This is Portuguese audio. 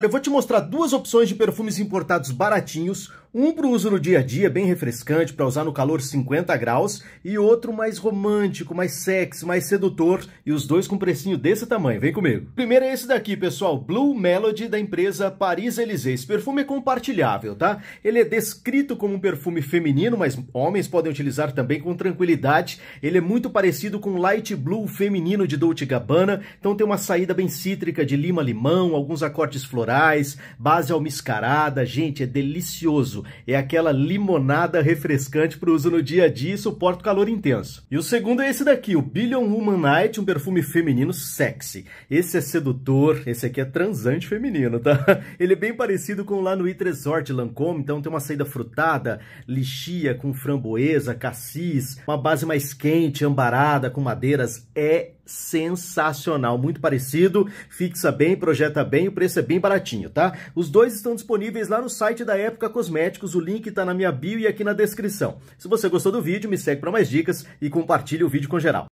Eu vou te mostrar duas opções de perfumes importados baratinhos, um para uso no dia a dia, bem refrescante, para usar no calor 50 graus, e outro mais romântico, mais sexy, mais sedutor, e os dois com precinho desse tamanho, vem comigo. Primeiro é esse daqui, pessoal, Blue Melody, da empresa Paris Élysée. Esse perfume é compartilhável, tá? Ele é descrito como um perfume feminino, mas homens podem utilizar também com tranquilidade. Ele é muito parecido com o Light Blue feminino de Dolce Gabbana, então tem uma saída bem cítrica de lima-limão, alguns acordes florais, florais, base almiscarada, gente, é delicioso. É aquela limonada refrescante para uso no dia a dia e suporta o calor intenso. E o segundo é esse daqui, o Billion Woman Night, um perfume feminino sexy. Esse é sedutor, esse aqui é transante feminino, tá? Ele é bem parecido com lá no Lanuit Resort Lancôme, então tem uma saída frutada, lixia com framboesa, cassis, uma base mais quente, ambarada, com madeiras, é sensacional, muito parecido, fixa bem, projeta bem, o preço é bem baratinho baratinho, tá? Os dois estão disponíveis lá no site da Época Cosméticos, o link tá na minha bio e aqui na descrição. Se você gostou do vídeo, me segue para mais dicas e compartilhe o vídeo com geral.